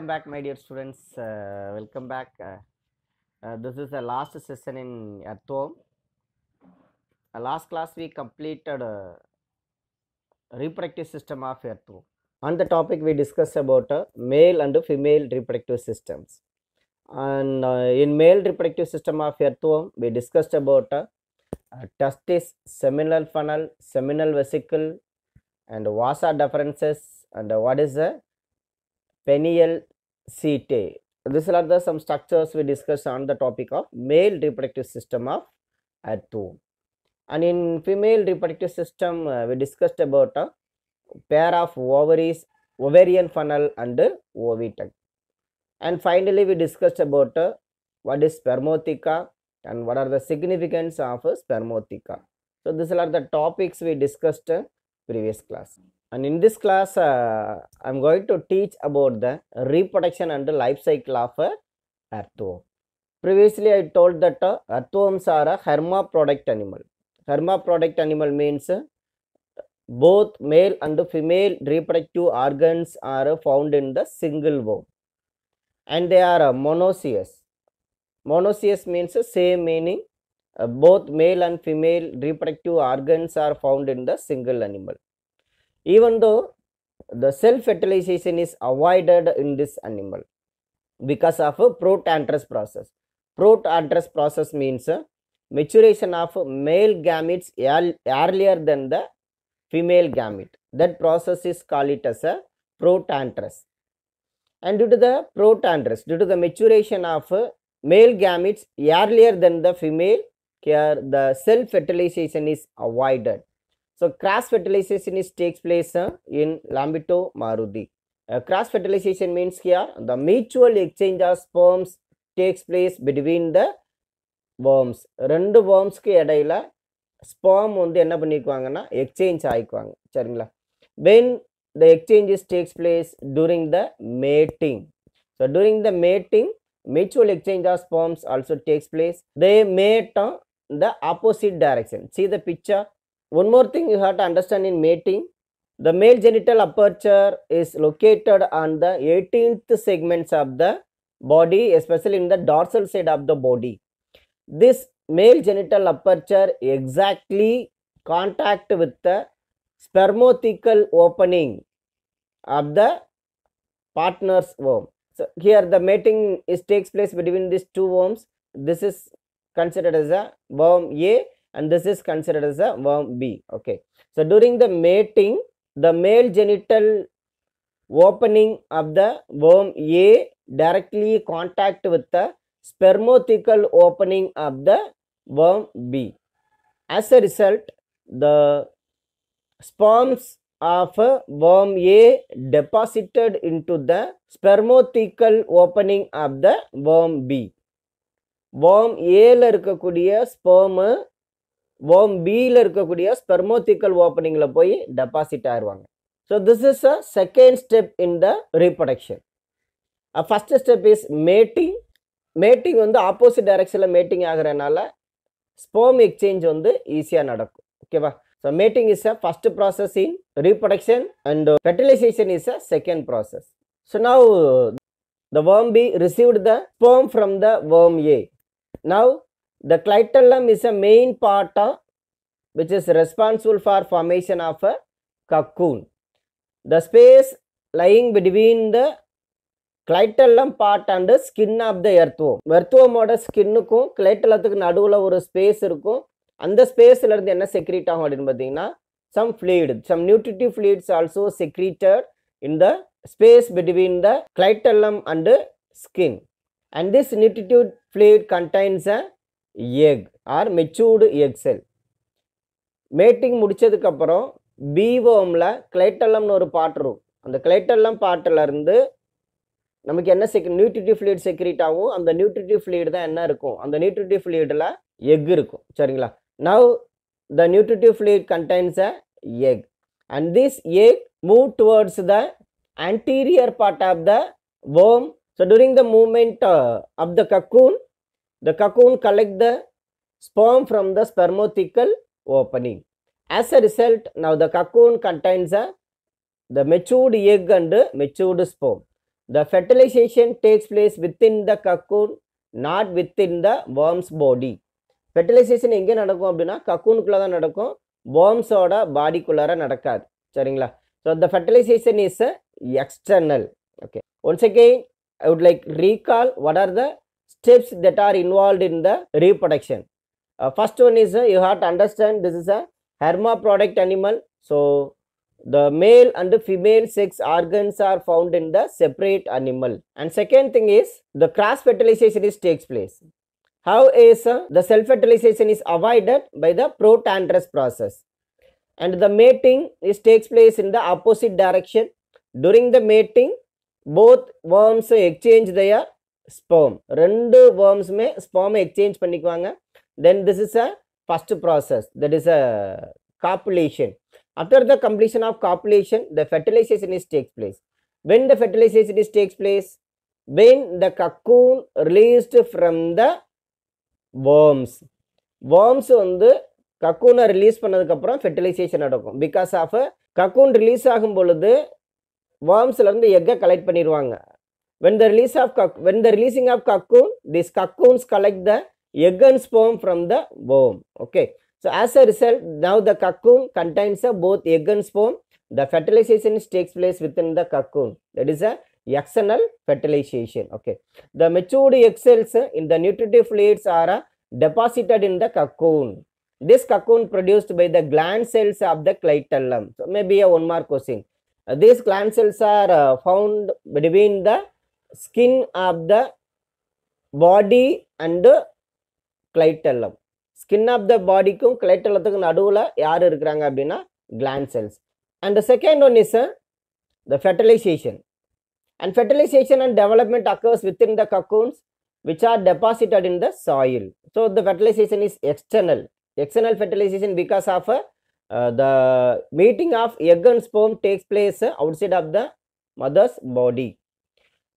welcome back my dear students uh, welcome back uh, uh, this is the last session in atom last class we completed reproductive system of atom on the topic we discussed about male and female reproductive systems and in male reproductive system of atom we discussed about testis seminal funnel seminal vesicle and vas deferences and what is the Pineal setae. These are the some structures we discussed on the topic of male reproductive system of Earth. And in female reproductive system, uh, we discussed about a uh, pair of ovaries, ovarian funnel and ovitum. And finally, we discussed about uh, what is spermatika and what are the significance of spermatika. So, these are the topics we discussed previous class and in this class uh, i'm going to teach about the reproduction and the life cycle of a uh, earthworm previously i told that uh, earthworms are a hermaphrodite animal hermaphrodite animal means uh, both male and female reproductive organs are found in the single worm and they are uh, monoecious monoecious means uh, same meaning both male and female reproductive organs are found in the single animal even though the self fertilization is avoided in this animal because of a protantrous process protantrous process means uh, maturation of male gametes earlier than the female gamete that process is called it as a protantrous and due to the protantrous due to the maturation of uh, male gametes earlier than the female here the self fertilization is avoided So cross fertilization is takes place uh, in Lambito Marudi. Uh, cross fertilization means here the mutual exchange of sperms takes place between the worms. ரெண்டு wormsக்கு இடையில sperm வந்து என்ன பண்ணிக்குவாங்கன்னா exchange ஆகிக்குவாங்க சரிங்களா when the exchanges takes place during the mating so during the mating mutual exchange of sperms also takes place they mate on the opposite direction see the picture one more thing you have to understand in mating the male genital aperture is located on the 18th segments of the body especially in the dorsal side of the body this male genital aperture exactly contact with the spermothecal opening of the partner's worm so here the mating is takes place between these two worms this is considered as a worm a and this is considered as a worm B. Okay. So, during the mating, the male genital opening of the worm A directly contact with the spermatical opening of the worm B. As a result, the sperms of worm A deposited into the spermatical opening of the worm B. Worm A இருக்கக்கூடிய ஸ்பேமு worm பியில் இருக்கக்கூடிய ஸ்பெர்மோத்திக்கல் ஓப்பனிங்கில் போய் deposit ஆயிடுவாங்க so this is a second step in the reproduction first step is mating mating வந்து opposite டைரக்ஷனில் mating ஆகிறனால sperm exchange வந்து ஈஸியாக நடக்கும் ஓகேவா so mating is a first process in reproduction and fertilization is a second process so now the worm B received the sperm from the worm A now the clitellum is a main part of, which is responsible for formation of a cocoon. The space lying between the clitellum part and skin of the earthworm எர்த்வோமோட ஸ்கின்னுக்கும் கிளைட்டலத்துக்கு நடுவில் ஒரு space இருக்கும் அந்த ஸ்பேஸில் என்ன secrete ஆகும் அப்படின்னு பார்த்தீங்கன்னா some fluid some nutritive fluids also secreted in the space between the clitellum and skin and this nutritive fluid contains a egg or matured egg cell mating முடித்ததுக்கப்புறம் பிவோமில் கிளைட்டல்லம்னு ஒரு பாட்டு இருக்கும் அந்த கிளைட்டல்லம் பாட்டிலருந்து நமக்கு என்ன செக் நியூட்ரிட்டிவ் ஃப்ளூயிட் செக்ரீட் ஆகும் அந்த நியூட்ரிட்டிவ் ஃப்ளூயிட் தான் என்ன இருக்கும் அந்த நியூட்ரிட்டிவ் ஃப்ளூயிடில் எக் இருக்கும் சரிங்களா now the nutritive fluid contains a egg and this egg move towards the anterior part of the worm. So during the movement of the cocoon The cocoon collect the sperm from the spermothecal opening. As a result, now the cocoon contains a, the matured egg and matured sperm. The fertilization takes place within the cocoon, not within the worm's body. Fertilization எங்கே நடக்கும் அப்படின்னா கக்கூனுக்குள்ளே தான் நடக்கும் வேர்ம்ஸோட பாடிக்குள்ளார நடக்காது சரிங்களா so the fertilization is external okay once again I would like recall what are the steps that are involved in the reproduction. Uh, first one is uh, you have to understand this is a hermaphrodite animal. So, the male and the female sex organs are found in the separate animal. And second thing is the cross fertilization is takes place. How is uh, the self fertilization is avoided by the protandrous process. And the mating is takes place in the opposite direction. During the mating, both worms exchange their sperm ரெண்டு வேர்ம்ஸுமே ஸ்போமை exchange பண்ணிக்குவாங்க then this is a first process that is a copulation after the completion of copulation the fertilization is takes place when the fertilization is takes place when the cocoon released from the worms worms வந்து கக்கூனை release பண்ணதுக்கப்புறம் fertilization நடக்கும் because of cocoon release ஆகும் பொழுது வேர்ம்ஸ்லேருந்து எக்கை collect பண்ணிடுவாங்க When the, release of, when the releasing of cocoon, these cocoons collect the egg and sperm from the worm. Okay. So, as a result, now the cocoon contains both egg and sperm. The fertilization takes place within the cocoon. That is a external fertilization. Okay. The matured egg cells in the nutritive fluids are deposited in the cocoon. This cocoon produced by the gland cells of the clitellum. So, maybe a one mark question. These gland cells are uh, found between the skin of the body and clitellum. Skin of the body kum clitellum nadula yar irukranga appadina gland cells. And the second one is uh, the fertilization. And fertilization and development occurs within the cocoons which are deposited in the soil. So the fertilization is external. External fertilization because of uh, the meeting of egg and sperm takes place outside of the mother's body.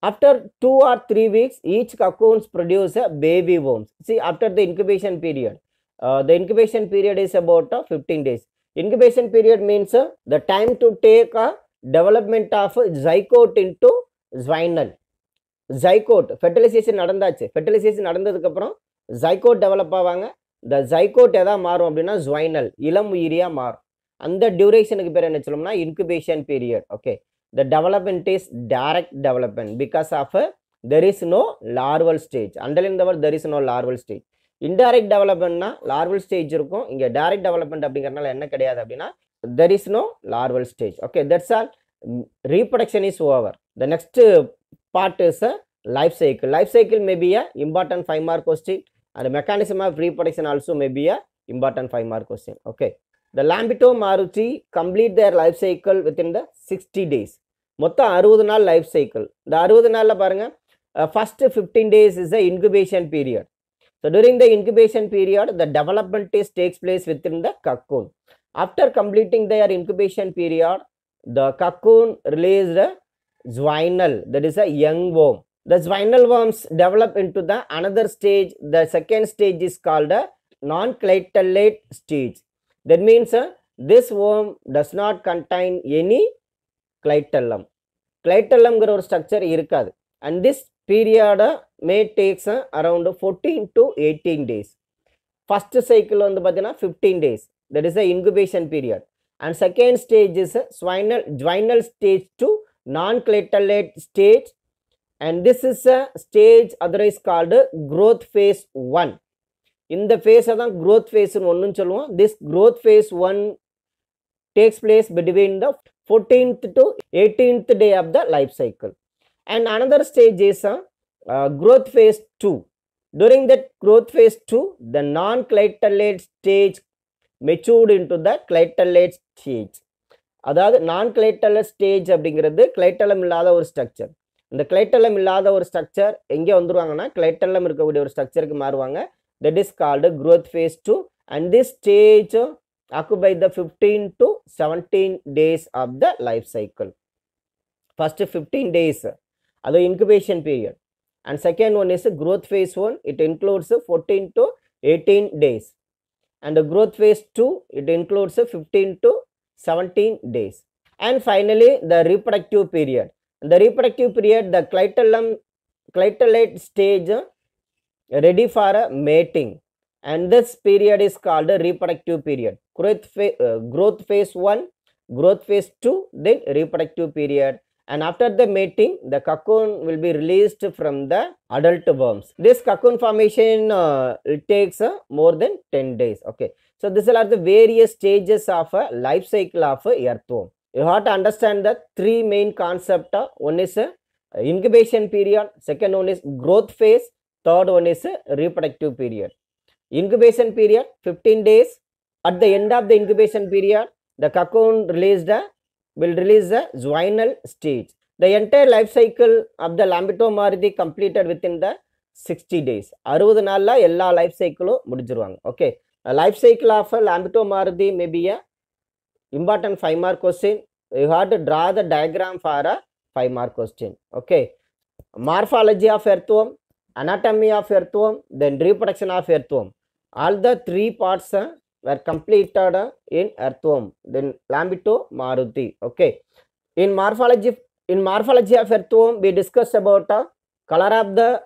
After two or three weeks, each cocoons produce a baby worms. See, after the incubation period, uh, the incubation period is about uh, 15 days. Incubation period means uh, the time to take a development of zygote into juvenile zygote fertilization நடந்தாச்சு fertilization நடந்ததுக்கப்புறம் zygote develop ஆவாங்க இந்த zygote எதா மாறும் அப்படின்னா juvenile இளம் உயிரியாக மாறும் அந்த டியூரேஷனுக்கு பேர் என்ன சொல்லணும்னா incubation period okay the development is direct development because of uh, there is no larval stage. Underline the word there is no larval stage. Indirect development na larval stage ruko. Inge direct development abdikarnal enna kadeya abdina. There is no larval stage. Okay, that's all. Reproduction is over. The next part is a uh, life cycle. Life cycle may be a important five mark question and the mechanism of reproduction also may be a important five mark question. Okay. The Lambito Maruti complete their life cycle within the 60 days. மொத்தம் அறுபது நாள் life cycle இந்த அறுபது நாளில் பாருங்கள் first fifteen days is a incubation period so during the incubation period the development is takes place within the cocoon after completing their incubation period the cocoon release the juvenile that is a young worm the spinal worms develop into the another stage the second stage is called a non stage. Stage that means this worm does not contain any clitellum கிளைட்டலம்ங்கிற ஒரு structure இருக்காது and this பீரியாடை may takes around fourteen to eighteen days first cycle வந்து பார்த்தீங்கன்னா fifteen days that is a incubation period and second stage is juvenile juvenile stage to non clitellate stage and this is a stage otherwise called growth phase one இந்த ஃபேஸை தான் growth ஃபேஸ்ன்னு ஒன்றுன்னு சொல்லுவோம் this growth phase one takes place between the 14th to 18th day of the life cycle. And another stage is a uh, uh, growth phase 2. During that growth phase 2, the non-clitellate stage matured into the clitellate stage அதாவது non கிளைட்டலட் stage அப்படிங்கிறது கிளைட்டலம் இல்லாத ஒரு structure இந்த கிளைட்டலம் இல்லாத ஒரு structure எங்கே வந்துருவாங்கன்னா கிளைட்டலம் இருக்கக்கூடிய ஒரு ஸ்ட்ரக்சருக்கு மாறுவாங்க that is called growth phase two and this stage occupy the 15 to 17 days of the life cycle. First 15 days, the incubation period. And second one is growth phase 1, it includes 14 to 18 days. And the growth phase 2, it includes 15 to 17 days. And finally, the reproductive period. In the reproductive period, the clitellum, clitellate stage ready for mating and this period is called a reproductive period growth phase, uh, growth phase 1 growth phase 2 then reproductive period and after the mating the cocoon will be released from the adult worms this cocoon formation uh, takes uh, more than 10 days okay so these are the various stages of a life cycle of a earthworm you have to understand the three main concept one is uh, incubation period second one is growth phase third one is uh, reproductive period incubation period fifteen days at the end of the incubation period the cocoon release the will release the juvenile stage the entire life cycle of the lambitoma are completed within the sixty days அறுபது நாளில் எல்லா life சைக்கிளும் முடிஞ்சிருவாங்க okay life cycle of Lampito mauritii maybe a important five mark question you had to draw the diagram for a five mark question okay morphology of earthworm anatomy of earthworm then reproduction of earthworm All the three parts uh, were completed uh, in earthworm, then Lambito Maruti. Okay. In morphology, in morphology of earthworm, we discussed about uh, color of the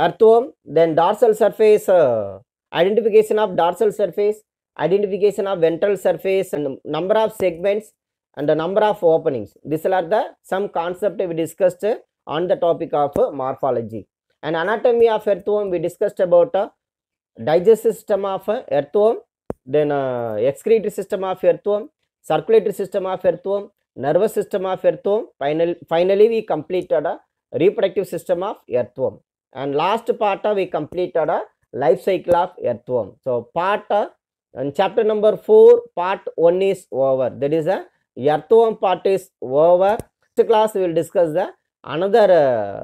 earthworm, then dorsal surface, uh, identification of dorsal surface, identification of ventral surface, and number of segments, and the number of openings. These are the some concept we discussed on the topic of morphology. And anatomy of earthworm, we discussed about uh, digestive system of earthworm, then uh, excretory system of earthworm, circulatory system of earthworm, nervous system of earthworm. Final, finally, we completed a reproductive system of earthworm. And last part uh, we completed a life cycle of earthworm. So part uh, and chapter number four, part one is over. That is a uh, earthworm part is over. Next class we will discuss the another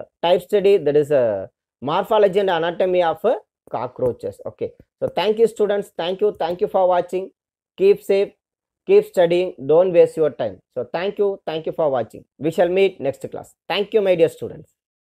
uh, type study that is a uh, morphology and anatomy of uh, cockroaches okay so thank you students thank you thank you for watching keep safe keep studying don't waste your time so thank you thank you for watching we shall meet next class thank you my dear students